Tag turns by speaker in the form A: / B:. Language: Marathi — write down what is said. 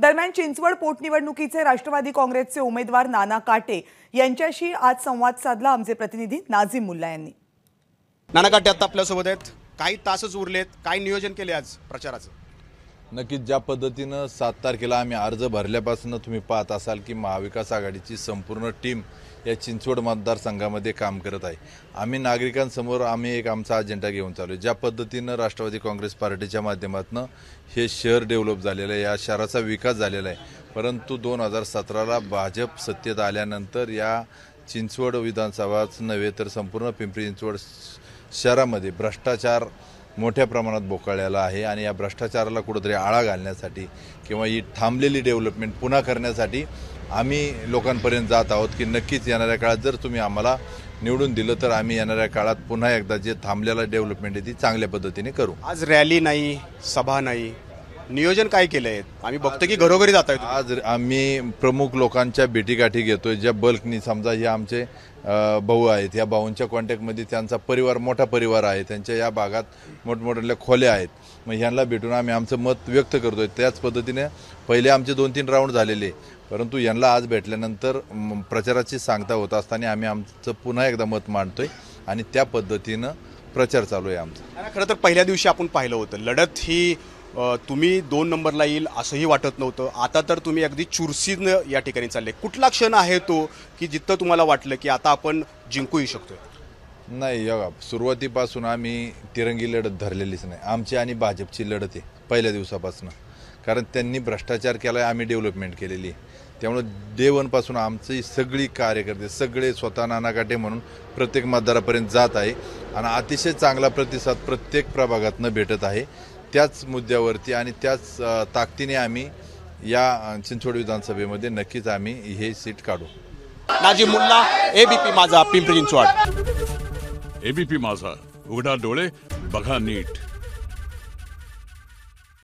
A: दरम्यान चिंचवड पोटनिवडणुकीचे राष्ट्रवादी काँग्रेसचे उमेदवार नाना काटे यांच्याशी आज संवाद साधला आमचे प्रतिनिधी नाझीम मुल्ला यांनी नाना काटे आता आपल्यासोबत आहेत काही तासच उरलेत काय नियोजन केले आज प्रचाराचं नक्कीच ज्या पद्धतीनं सात
B: तारखेला आम्ही अर्ज भरल्यापासून तुम्ही पाहत असाल की महाविकास आघाडीची संपूर्ण टीम या चिंचवड मतदारसंघामध्ये काम करत आहे आम्ही नागरिकांसमोर आम्ही एक आमचा अजेंडा घेऊन चालू आहे ज्या पद्धतीनं राष्ट्रवादी काँग्रेस पार्टीच्या माध्यमातून हे शहर डेव्हलप झालेलं आहे या शहराचा विकास झालेला आहे परंतु दोन हजार सतराला भाजप सत्तेत आल्यानंतर या चिंचवड विधानसभाच नव्हे तर संपूर्ण पिंपरी चिंचवड शहरामध्ये भ्रष्टाचार मोठ्या प्रमाणात बोकाळलेला आहे आणि या भ्रष्टाचाराला कुठंतरी आळा घालण्यासाठी किंवा ही थांबलेली डेव्हलपमेंट पुन्हा करण्यासाठी आम्ही लोकांपर्यंत जात आहोत की नक्कीच येणाऱ्या काळात जर तुम्ही आम्हाला निवडून दिलं तर आम्ही येणाऱ्या काळात पुन्हा एकदा जे थांबलेला डेव्हलपमेंट आहे ती चांगल्या पद्धतीने करू
A: आज रॅली नाही सभा नाही नियोजन काय केलं आहे आम्ही बघतो की घरोघरी
B: जात आहे आज आम्ही प्रमुख लोकांच्या भेटीगाठी घेतोय ज्या बल्कनी समजा हे आमचे भाऊ आहेत या भाऊंच्या कॉन्टॅक्टमध्ये त्यांचा परिवार मोठा परिवार आहे त्यांच्या या भागात मोठमोठ्या खोल्या आहेत मग ह्यांना भेटून आम्ही आमचं मत व्यक्त करतोय त्याच पद्धतीने पहिले आमचे दोन तीन राऊंड झालेले परंतु यांना आज भेटल्यानंतर प्रचाराची सांगता होत असताना आम्ही आमचं पुन्हा एकदा मत मांडतोय आणि त्या पद्धतीनं प्रचार चालू आहे आमचा
A: खरं तर पहिल्या दिवशी आपण पाहिलं होतं लढत ही तुम्ही दोन नंबरला येईल असंही वाटत नव्हतं आता तर तुम्ही अगदी चुरसीनं या ठिकाणी चालले कुठला क्षण आहे तो की जिथं तुम्हाला वाटलं की आता आपण जिंकूही शकतोय
B: नाही बघा सुरुवातीपासून आम्ही तिरंगी लढत धरलेलीच नाही आमची आणि भाजपची लढत आहे पहिल्या दिवसापासून कारण त्यांनी भ्रष्टाचार केला आम्ही डेव्हलपमेंट केलेली आहे त्यामुळे देवनपासून आमची सगळी कार्यकर्ते सगळे स्वतः नानाकाटे म्हणून प्रत्येक मतदारापर्यंत जात आहे आणि अतिशय चांगला प्रतिसाद प्रत्येक प्रभागातनं भेटत आहे त्याच मुद्द्यावरती आणि त्याच ताकदीने आम्ही या चिंचवड विधानसभेमध्ये नक्कीच आम्ही हे सीट काढू
A: माझी मुल्ला एबीपी माझा पिंपरी चिंचवड
B: एबीपी माझा उघडा डोळे बघा नीट